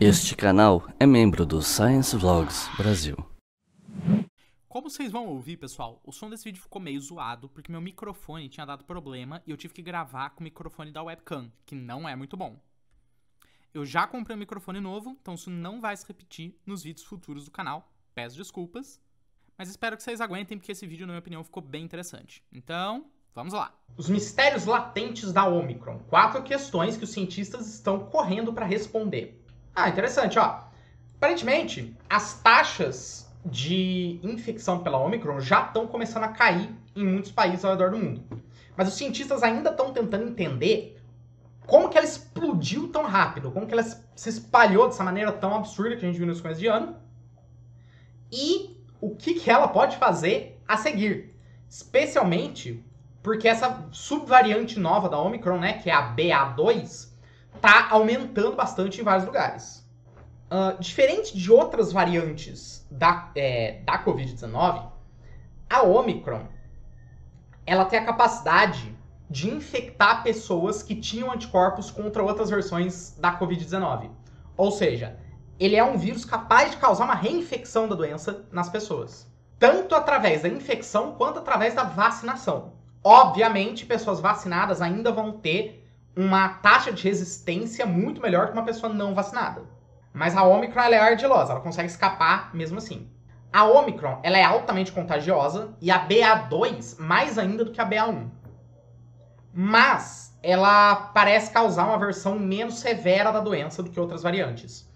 Este canal é membro do Science Vlogs Brasil. Como vocês vão ouvir, pessoal, o som desse vídeo ficou meio zoado porque meu microfone tinha dado problema e eu tive que gravar com o microfone da webcam, que não é muito bom. Eu já comprei um microfone novo, então isso não vai se repetir nos vídeos futuros do canal. Peço desculpas, mas espero que vocês aguentem porque esse vídeo, na minha opinião, ficou bem interessante. Então, Vamos lá. Os mistérios latentes da Omicron. Quatro questões que os cientistas estão correndo para responder. Ah, interessante, ó. Aparentemente, as taxas de infecção pela Omicron já estão começando a cair em muitos países ao redor do mundo. Mas os cientistas ainda estão tentando entender como que ela explodiu tão rápido, como que ela se espalhou dessa maneira tão absurda que a gente viu nos começos de ano e o que, que ela pode fazer a seguir. Especialmente porque essa subvariante nova da Omicron, né, que é a BA2, tá aumentando bastante em vários lugares. Uh, diferente de outras variantes da, é, da Covid-19, a Omicron ela tem a capacidade de infectar pessoas que tinham anticorpos contra outras versões da Covid-19. Ou seja, ele é um vírus capaz de causar uma reinfecção da doença nas pessoas, tanto através da infecção quanto através da vacinação. Obviamente, pessoas vacinadas ainda vão ter uma taxa de resistência muito melhor que uma pessoa não vacinada. Mas a Omicron é ardilosa, ela consegue escapar mesmo assim. A Omicron ela é altamente contagiosa e a BA2 mais ainda do que a BA1. Mas ela parece causar uma versão menos severa da doença do que outras variantes.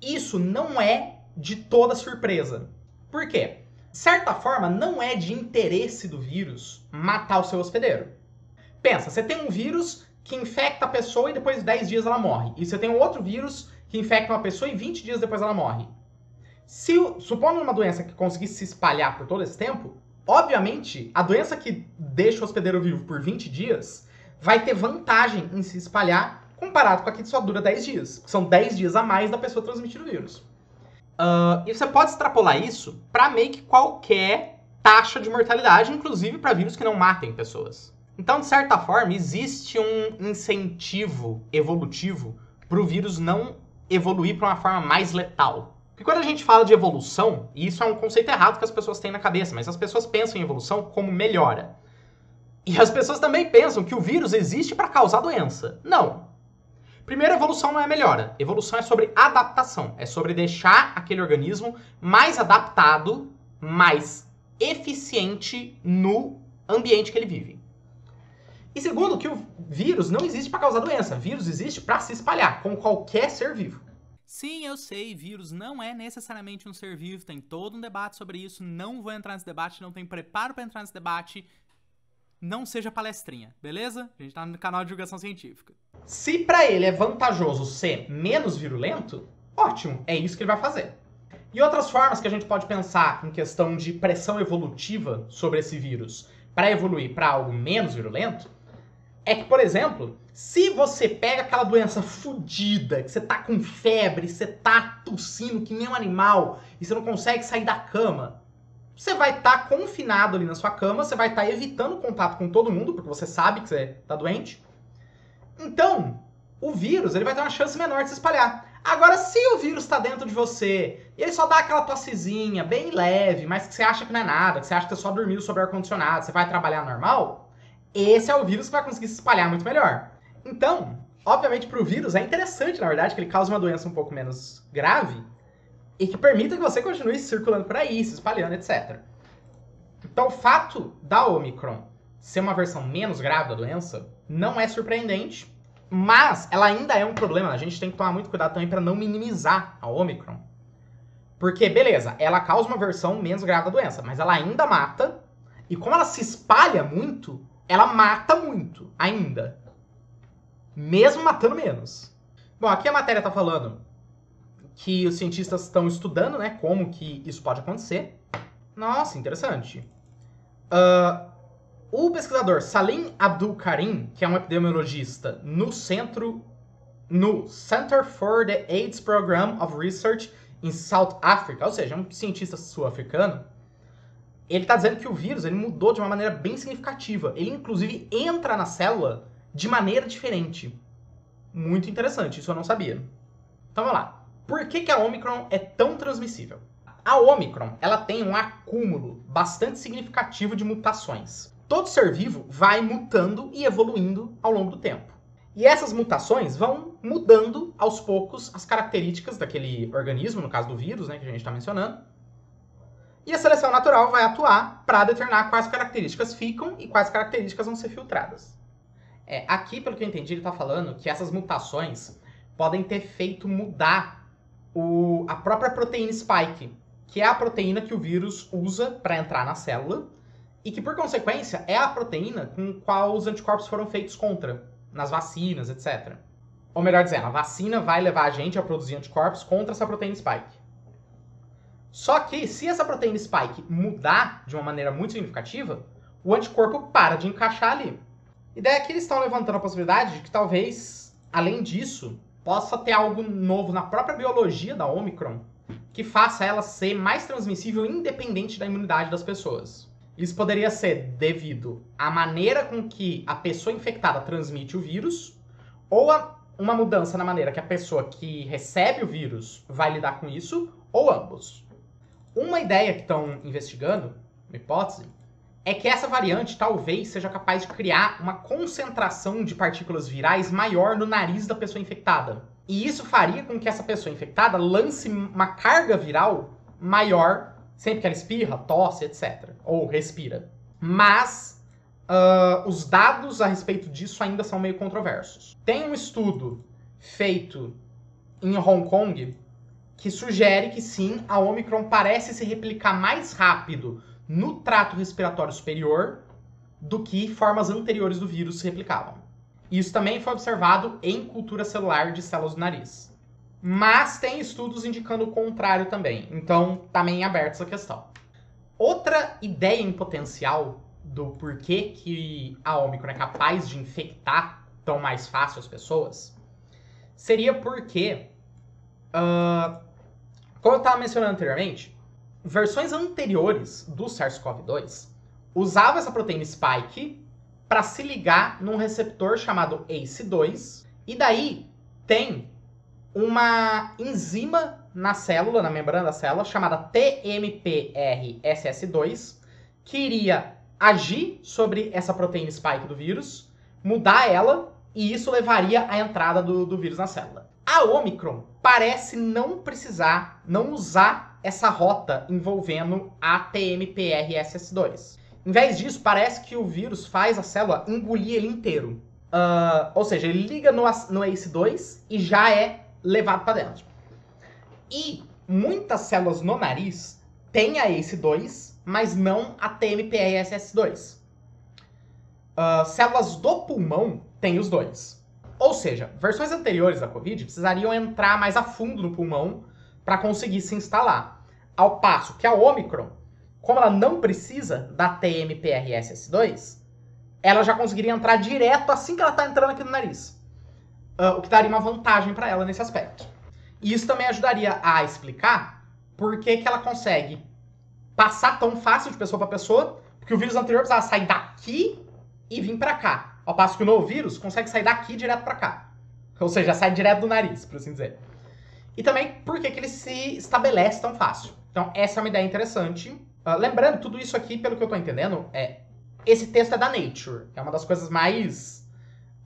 Isso não é de toda surpresa. Por quê? De certa forma, não é de interesse do vírus matar o seu hospedeiro. Pensa, você tem um vírus que infecta a pessoa e depois de 10 dias ela morre. E você tem um outro vírus que infecta uma pessoa e 20 dias depois ela morre. Se, supondo uma doença que conseguisse se espalhar por todo esse tempo, obviamente, a doença que deixa o hospedeiro vivo por 20 dias vai ter vantagem em se espalhar comparado com a que só dura 10 dias. São 10 dias a mais da pessoa transmitindo o vírus. Uh, e você pode extrapolar isso para meio que qualquer taxa de mortalidade, inclusive para vírus que não matem pessoas. Então, de certa forma, existe um incentivo evolutivo para o vírus não evoluir para uma forma mais letal. Porque quando a gente fala de evolução, e isso é um conceito errado que as pessoas têm na cabeça, mas as pessoas pensam em evolução como melhora. E as pessoas também pensam que o vírus existe para causar doença. Não. Primeiro, evolução não é melhora. Evolução é sobre adaptação. É sobre deixar aquele organismo mais adaptado, mais eficiente no ambiente que ele vive. E segundo, que o vírus não existe para causar doença. Vírus existe para se espalhar, como qualquer ser vivo. Sim, eu sei, vírus não é necessariamente um ser vivo, tem todo um debate sobre isso, não vou entrar nesse debate, não tenho preparo para entrar nesse debate. Não seja palestrinha, beleza? A gente tá no canal de divulgação científica. Se para ele é vantajoso ser menos virulento, ótimo, é isso que ele vai fazer. E outras formas que a gente pode pensar em questão de pressão evolutiva sobre esse vírus para evoluir para algo menos virulento é que, por exemplo, se você pega aquela doença fodida, que você tá com febre, você tá tossindo que nem um animal e você não consegue sair da cama, você vai estar tá confinado ali na sua cama, você vai estar tá evitando contato com todo mundo, porque você sabe que você tá doente. Então, o vírus ele vai ter uma chance menor de se espalhar. Agora, se o vírus está dentro de você e ele só dá aquela tossezinha bem leve, mas que você acha que não é nada, que você acha que você só dormiu sobre ar-condicionado, você vai trabalhar normal, esse é o vírus que vai conseguir se espalhar muito melhor. Então, obviamente, para o vírus é interessante, na verdade, que ele cause uma doença um pouco menos grave e que permita que você continue circulando por aí, se espalhando, etc. Então, o fato da Omicron ser uma versão menos grave da doença não é surpreendente, mas ela ainda é um problema. A gente tem que tomar muito cuidado também para não minimizar a Omicron. Porque, beleza, ela causa uma versão menos grave da doença, mas ela ainda mata. E como ela se espalha muito, ela mata muito, ainda. Mesmo matando menos. Bom, aqui a matéria tá falando que os cientistas estão estudando, né, como que isso pode acontecer. Nossa, interessante. Uh, o pesquisador Salim Abdul Karim, que é um epidemiologista no centro no Center for the AIDS Program of Research in South Africa, ou seja, um cientista sul-africano, ele está dizendo que o vírus ele mudou de uma maneira bem significativa. Ele, inclusive, entra na célula de maneira diferente. Muito interessante, isso eu não sabia. Então vamos lá. Por que, que a Omicron é tão transmissível? A Omicron ela tem um acúmulo bastante significativo de mutações. Todo ser vivo vai mutando e evoluindo ao longo do tempo. E essas mutações vão mudando aos poucos as características daquele organismo, no caso do vírus, né, que a gente está mencionando, e a seleção natural vai atuar para determinar quais características ficam e quais características vão ser filtradas. É, aqui, pelo que eu entendi, ele está falando que essas mutações podem ter feito mudar o, a própria proteína spike, que é a proteína que o vírus usa para entrar na célula, e que, por consequência, é a proteína com qual os anticorpos foram feitos contra, nas vacinas, etc. Ou melhor dizendo, a vacina vai levar a gente a produzir anticorpos contra essa proteína spike. Só que se essa proteína spike mudar de uma maneira muito significativa, o anticorpo para de encaixar ali. E daí aqui eles estão levantando a possibilidade de que talvez, além disso, possa ter algo novo na própria biologia da Omicron que faça ela ser mais transmissível independente da imunidade das pessoas. Isso poderia ser devido à maneira com que a pessoa infectada transmite o vírus, ou a uma mudança na maneira que a pessoa que recebe o vírus vai lidar com isso, ou ambos. Uma ideia que estão investigando, uma hipótese, é que essa variante talvez seja capaz de criar uma concentração de partículas virais maior no nariz da pessoa infectada. E isso faria com que essa pessoa infectada lance uma carga viral maior sempre que ela espirra, tosse, etc. Ou respira. Mas uh, os dados a respeito disso ainda são meio controversos. Tem um estudo feito em Hong Kong que sugere que sim, a Omicron parece se replicar mais rápido no trato respiratório superior do que formas anteriores do vírus se replicavam. Isso também foi observado em cultura celular de células do nariz. Mas tem estudos indicando o contrário também, então também tá aberta essa questão. Outra ideia em potencial do porquê que a Omicron é capaz de infectar tão mais fácil as pessoas seria porque uh, como eu estava mencionando anteriormente, versões anteriores do SARS-CoV-2 usava essa proteína spike para se ligar num receptor chamado ACE2 e daí tem uma enzima na célula, na membrana da célula, chamada TMPRSS2, que iria agir sobre essa proteína spike do vírus, mudar ela, e isso levaria à entrada do, do vírus na célula. A Omicron parece não precisar, não usar essa rota envolvendo a TMPRSS2. Em vez disso, parece que o vírus faz a célula engolir ele inteiro. Uh, ou seja, ele liga no, no ACE2 e já é levado para dentro. E muitas células no nariz têm a ACE2, mas não a TMPRSS2. Uh, ah, células do pulmão têm os dois. Ou seja, versões anteriores da Covid precisariam entrar mais a fundo no pulmão para conseguir se instalar. Ao passo que a Omicron, como ela não precisa da TMPRSS2, ela já conseguiria entrar direto assim que ela está entrando aqui no nariz. Uh, o que daria uma vantagem para ela nesse aspecto. E isso também ajudaria a explicar por que, que ela consegue passar tão fácil de pessoa para pessoa, porque o vírus anterior precisava sair daqui e vir para cá. Ao passo que o novo vírus consegue sair daqui direto para cá. Ou seja, sai direto do nariz, por assim dizer. E também por que, que ele se estabelece tão fácil. Então, essa é uma ideia interessante. Uh, lembrando, tudo isso aqui, pelo que eu estou entendendo, é esse texto é da Nature, é uma das coisas mais.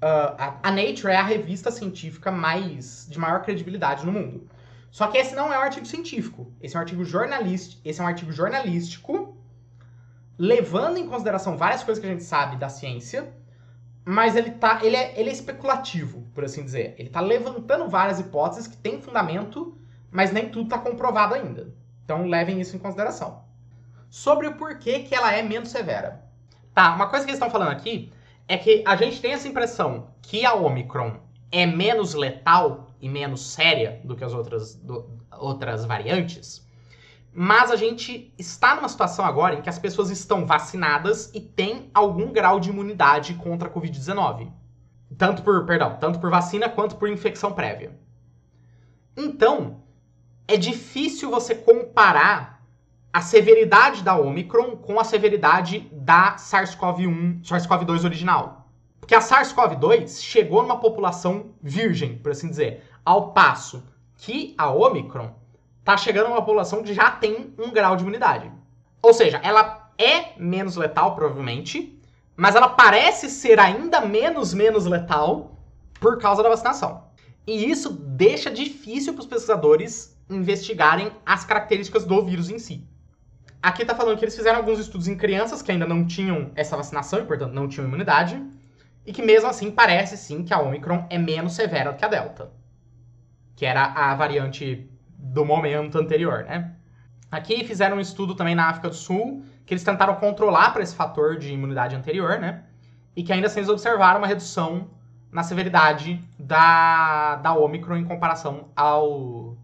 Uh, a, a, Nature é a revista científica mais de maior credibilidade no mundo. Só que esse não é um artigo científico. Esse é um artigo jornalístico. Esse é um artigo jornalístico levando em consideração várias coisas que a gente sabe da ciência mas ele tá, ele é, ele é especulativo, por assim dizer. Ele tá levantando várias hipóteses que têm fundamento, mas nem tudo está comprovado ainda. Então levem isso em consideração. Sobre o porquê que ela é menos severa. Tá, uma coisa que eles estão falando aqui é que a gente tem essa impressão que a Omicron é menos letal e menos séria do que as outras, do, outras variantes, mas a gente está numa situação agora em que as pessoas estão vacinadas e têm algum grau de imunidade contra a Covid-19. Tanto por, perdão, tanto por vacina quanto por infecção prévia. Então, é difícil você comparar a severidade da Omicron com a severidade da SARS-CoV-1, SARS-CoV-2 original. Porque a SARS-CoV-2 chegou numa população virgem, por assim dizer, ao passo que a Omicron tá chegando uma população que já tem um grau de imunidade. Ou seja, ela é menos letal, provavelmente, mas ela parece ser ainda menos, menos letal por causa da vacinação. E isso deixa difícil para os pesquisadores investigarem as características do vírus em si. Aqui está falando que eles fizeram alguns estudos em crianças que ainda não tinham essa vacinação e, portanto, não tinham imunidade, e que mesmo assim parece sim que a Omicron é menos severa do que a Delta, que era a variante do momento anterior, né? Aqui fizeram um estudo também na África do Sul, que eles tentaram controlar para esse fator de imunidade anterior, né? E que ainda assim eles observaram uma redução na severidade da, da Omicron em comparação ao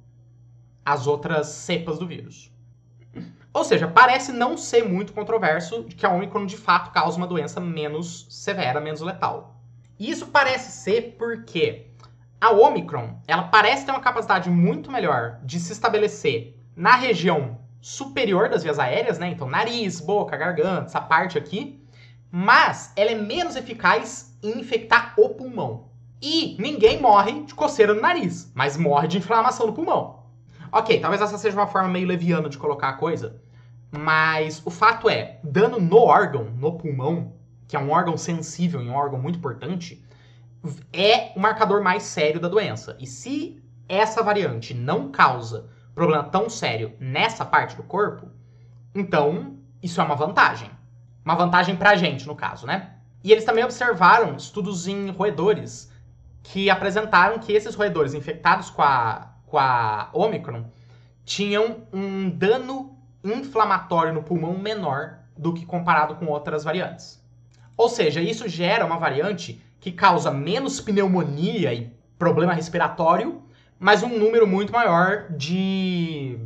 as outras cepas do vírus. Ou seja, parece não ser muito controverso de que a Omicron de fato causa uma doença menos severa, menos letal. E isso parece ser porque a Omicron, ela parece ter uma capacidade muito melhor de se estabelecer na região superior das vias aéreas, né? Então, nariz, boca, garganta, essa parte aqui. Mas ela é menos eficaz em infectar o pulmão. E ninguém morre de coceira no nariz, mas morre de inflamação no pulmão. Ok, talvez essa seja uma forma meio leviana de colocar a coisa, mas o fato é, dano no órgão, no pulmão, que é um órgão sensível e um órgão muito importante, é o marcador mais sério da doença. E se essa variante não causa problema tão sério nessa parte do corpo, então isso é uma vantagem. Uma vantagem pra gente, no caso, né? E eles também observaram estudos em roedores que apresentaram que esses roedores infectados com a, com a Omicron tinham um dano inflamatório no pulmão menor do que comparado com outras variantes. Ou seja, isso gera uma variante que causa menos pneumonia e problema respiratório, mas um número muito maior de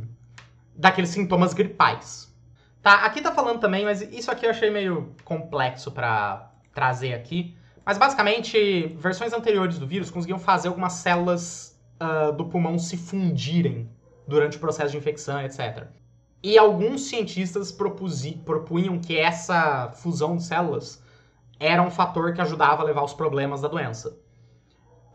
daqueles sintomas gripais. Tá, aqui tá falando também, mas isso aqui eu achei meio complexo para trazer aqui. Mas basicamente, versões anteriores do vírus conseguiam fazer algumas células uh, do pulmão se fundirem durante o processo de infecção, etc. E alguns cientistas propunham que essa fusão de células era um fator que ajudava a levar os problemas da doença.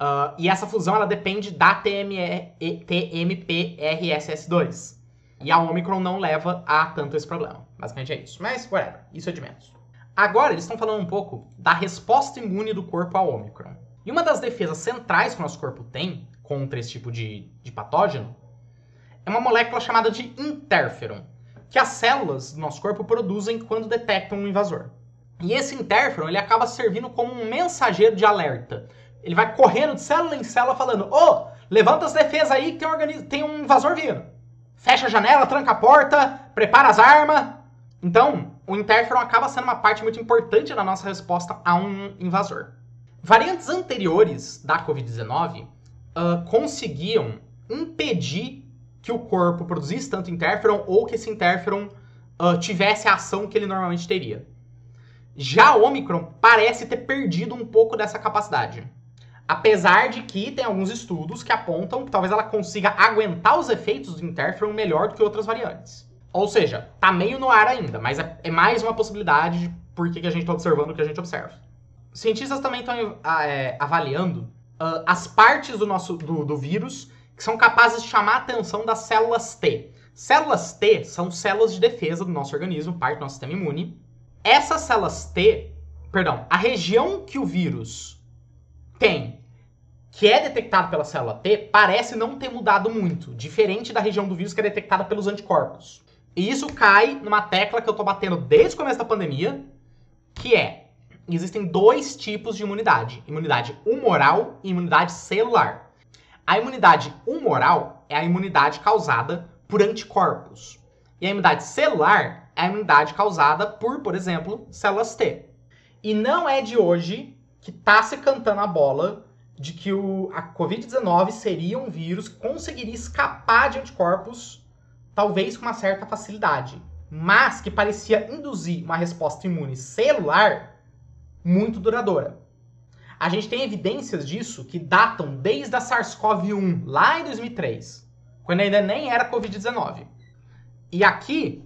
Uh, e essa fusão ela depende da TMPRSS2. E a Omicron não leva a tanto esse problema. Basicamente é isso. Mas, whatever, isso é de menos. Agora eles estão falando um pouco da resposta imune do corpo ao Omicron. E uma das defesas centrais que o nosso corpo tem contra esse tipo de, de patógeno é uma molécula chamada de interferon, que as células do nosso corpo produzem quando detectam um invasor. E esse interferon, ele acaba servindo como um mensageiro de alerta. Ele vai correndo de célula em célula falando: "Ô, oh, levanta as defesas aí que tem um, tem um invasor vindo. Fecha a janela, tranca a porta, prepara as armas". Então, o interferon acaba sendo uma parte muito importante da nossa resposta a um invasor. Variantes anteriores da COVID-19 uh, ah, conseguiam impedir que o corpo produzisse tanto interferon ou que esse interferon uh, tivesse a ação que ele normalmente teria. Já a Omicron parece ter perdido um pouco dessa capacidade. Apesar de que tem alguns estudos que apontam que talvez ela consiga aguentar os efeitos do interferon melhor do que outras variantes. Ou seja, tá meio no ar ainda, mas é, é mais uma possibilidade de por que, a gente está observando o que a gente observa. Os cientistas também estão ah, é, avaliando uh, as partes do nosso do, do vírus que são capazes de chamar a atenção das células T. Células T são células de defesa do nosso organismo, parte do nosso sistema imune, essas células T, perdão, a região que o vírus tem, que é detectada pela célula T, parece não ter mudado muito, diferente da região do vírus que é detectada pelos anticorpos. E isso cai numa tecla que eu tô batendo desde o começo da pandemia, que é existem dois tipos de imunidade: imunidade humoral e imunidade celular. A imunidade humoral é a imunidade causada por anticorpos. E a imunidade celular é a imunidade causada por, por exemplo, células T. E não é de hoje que está se cantando a bola de que o, a Covid-19 seria um vírus que conseguiria escapar de anticorpos, talvez com uma certa facilidade, mas que parecia induzir uma resposta imune celular muito duradoura. A gente tem evidências disso que datam desde a SARS-CoV-1, lá em 2003, quando ainda nem era Covid-19. E aqui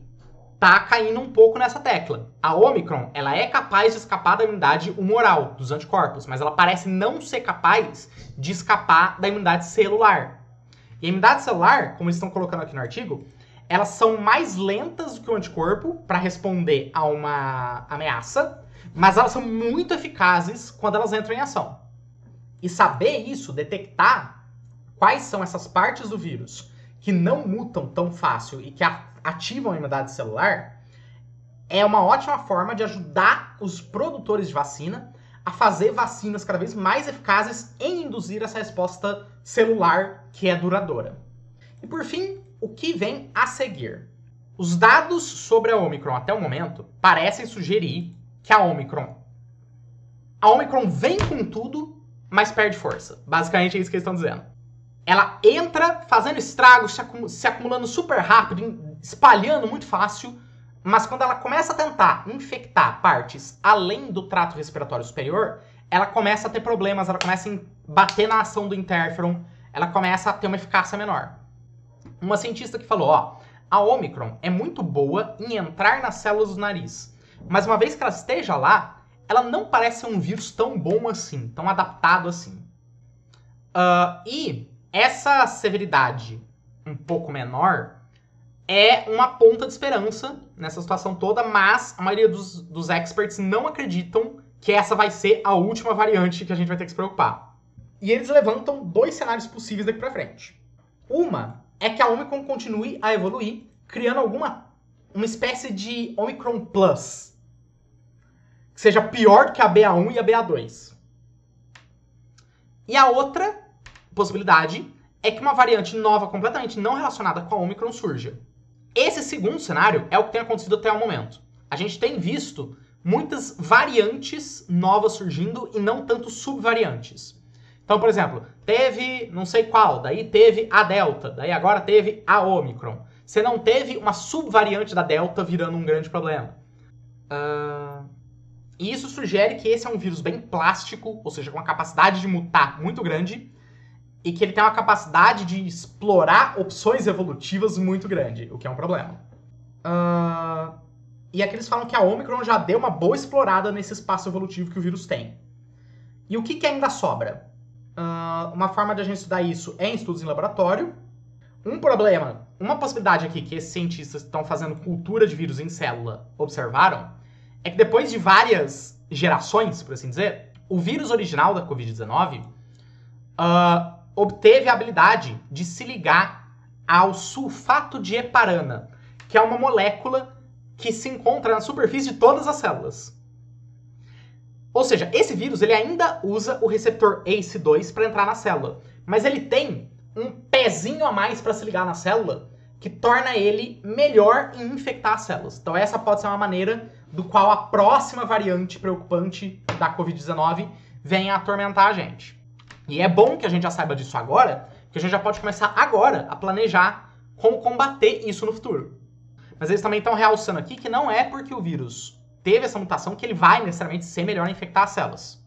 tá caindo um pouco nessa tecla. A Omicron, ela é capaz de escapar da imunidade humoral, dos anticorpos, mas ela parece não ser capaz de escapar da imunidade celular. E a imunidade celular, como eles estão colocando aqui no artigo, elas são mais lentas do que o anticorpo para responder a uma ameaça, mas elas são muito eficazes quando elas entram em ação. E saber isso, detectar quais são essas partes do vírus que não mutam tão fácil e que a ativam a imunidade celular, é uma ótima forma de ajudar os produtores de vacina a fazer vacinas cada vez mais eficazes em induzir essa resposta celular que é duradoura. E por fim, o que vem a seguir? Os dados sobre a Omicron até o momento parecem sugerir que a Omicron a Omicron vem com tudo, mas perde força. Basicamente é isso que eles estão dizendo. Ela entra fazendo estragos, se acumulando super rápido, espalhando muito fácil, mas quando ela começa a tentar infectar partes além do trato respiratório superior, ela começa a ter problemas, ela começa a bater na ação do interferon, ela começa a ter uma eficácia menor. Uma cientista que falou, ó, a Omicron é muito boa em entrar nas células do nariz, mas uma vez que ela esteja lá, ela não parece um vírus tão bom assim, tão adaptado assim. Uh, e essa severidade um pouco menor é uma ponta de esperança nessa situação toda, mas a maioria dos, dos experts não acreditam que essa vai ser a última variante que a gente vai ter que se preocupar. E eles levantam dois cenários possíveis daqui para frente. Uma é que a Omicron continue a evoluir, criando alguma uma espécie de Omicron Plus, que seja pior que a BA1 e a BA2. E a outra possibilidade é que uma variante nova completamente não relacionada com a Omicron surja. Esse segundo cenário é o que tem acontecido até o momento. A gente tem visto muitas variantes novas surgindo e não tanto subvariantes. Então, por exemplo, teve não sei qual, daí teve a Delta, daí agora teve a Omicron. Você não teve uma subvariante da Delta virando um grande problema. Uh... E isso sugere que esse é um vírus bem plástico, ou seja, com uma capacidade de mutar muito grande, e que ele tem uma capacidade de explorar opções evolutivas muito grande, o que é um problema. Uh, e aqui eles falam que a Omicron já deu uma boa explorada nesse espaço evolutivo que o vírus tem. E o que, que ainda sobra? Uh, uma forma de a gente estudar isso é em estudos em laboratório. Um problema, uma possibilidade aqui que esses cientistas que estão fazendo cultura de vírus em célula observaram é que depois de várias gerações, por assim dizer, o vírus original da Covid-19 uh, obteve a habilidade de se ligar ao sulfato de heparana, que é uma molécula que se encontra na superfície de todas as células. Ou seja, esse vírus ele ainda usa o receptor ACE2 para entrar na célula, mas ele tem um pezinho a mais para se ligar na célula que torna ele melhor em infectar as células. Então essa pode ser uma maneira do qual a próxima variante preocupante da COVID-19 venha atormentar a gente. E é bom que a gente já saiba disso agora, porque a gente já pode começar agora a planejar como combater isso no futuro. Mas eles também estão realçando aqui que não é porque o vírus teve essa mutação que ele vai necessariamente ser melhor a infectar as células.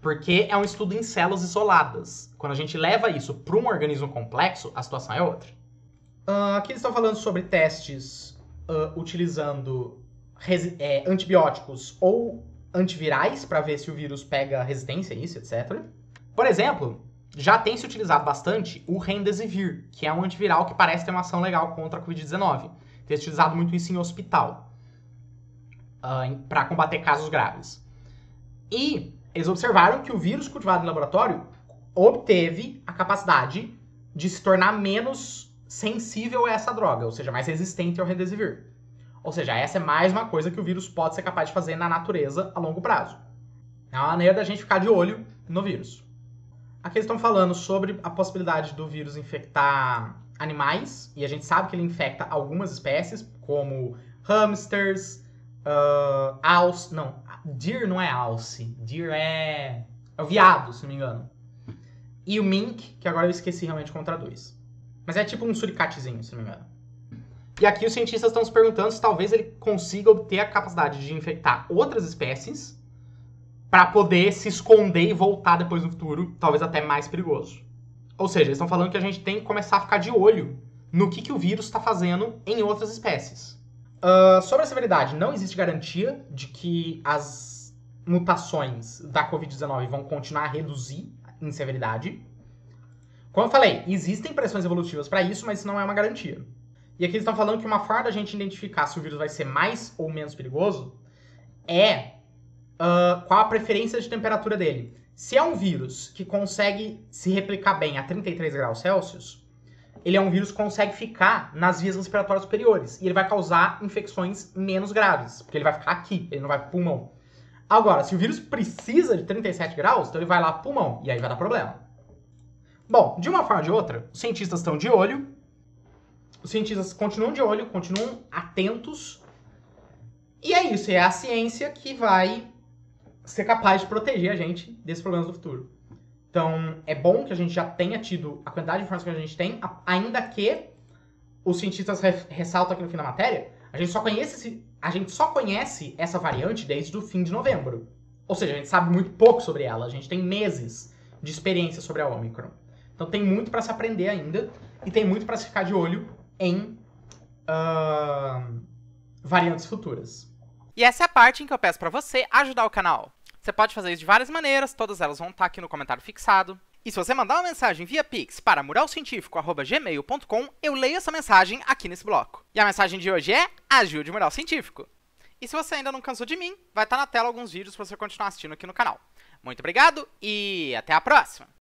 Porque é um estudo em células isoladas. Quando a gente leva isso para um organismo complexo, a situação é outra. Uh, aqui eles estão falando sobre testes uh, utilizando é, antibióticos ou antivirais para ver se o vírus pega resistência a isso, etc. Por exemplo, já tem se utilizado bastante o Remdesivir, que é um antiviral que parece ter uma ação legal contra a Covid-19. Tem se utilizado muito isso em hospital, uh, ah, para combater casos graves. E eles observaram que o vírus cultivado em laboratório obteve a capacidade de se tornar menos sensível a essa droga, ou seja, mais resistente ao Remdesivir. Ou seja, essa é mais uma coisa que o vírus pode ser capaz de fazer na natureza a longo prazo. É uma maneira da gente ficar de olho no vírus. Aqui eles estão falando sobre a possibilidade do vírus infectar animais, e a gente sabe que ele infecta algumas espécies, como hamsters, uh, alce. Não, deer não é alce. Deer é. É o viado, se não me engano. E o mink, que agora eu esqueci realmente como dois, Mas é tipo um suricatezinho, se não me engano. E aqui os cientistas estão se perguntando se talvez ele consiga obter a capacidade de infectar outras espécies para poder se esconder e voltar depois no futuro, talvez até mais perigoso. Ou seja, eles estão falando que a gente tem que começar a ficar de olho no que, que o vírus está fazendo em outras espécies. Uh, sobre a severidade, não existe garantia de que as mutações da Covid-19 vão continuar a reduzir em severidade. Como eu falei, existem pressões evolutivas para isso, mas isso não é uma garantia. E aqui eles estão falando que uma forma da gente identificar se o vírus vai ser mais ou menos perigoso é uh, qual a preferência de temperatura dele. Se é um vírus que consegue se replicar bem a 33 graus Celsius, ele é um vírus que consegue ficar nas vias respiratórias superiores. E ele vai causar infecções menos graves, porque ele vai ficar aqui, ele não vai pro pulmão. Agora, se o vírus precisa de 37 graus, então ele vai lá pro pulmão, e aí vai dar problema. Bom, de uma forma ou de outra, os cientistas estão de olho, os cientistas continuam de olho, continuam atentos, e é isso, é a ciência que vai ser capaz de proteger a gente desses problemas do futuro. Então, é bom que a gente já tenha tido a quantidade de informação que a gente tem, ainda que os cientistas ressaltam aqui no fim da matéria, a gente só conhece, a gente só conhece essa variante desde o fim de novembro. Ou seja, a gente sabe muito pouco sobre ela, a gente tem meses de experiência sobre a Omicron. Então tem muito para se aprender ainda e tem muito para se ficar de olho em uh, variantes futuras. E essa é a parte em que eu peço para você ajudar o canal. Você pode fazer isso de várias maneiras, todas elas vão estar aqui no comentário fixado. E se você mandar uma mensagem via Pix para muralcientifico.gmail.com, eu leio essa mensagem aqui nesse bloco. E a mensagem de hoje é Ajude o Mural Científico. E se você ainda não cansou de mim, vai estar na tela alguns vídeos para você continuar assistindo aqui no canal. Muito obrigado e até a próxima!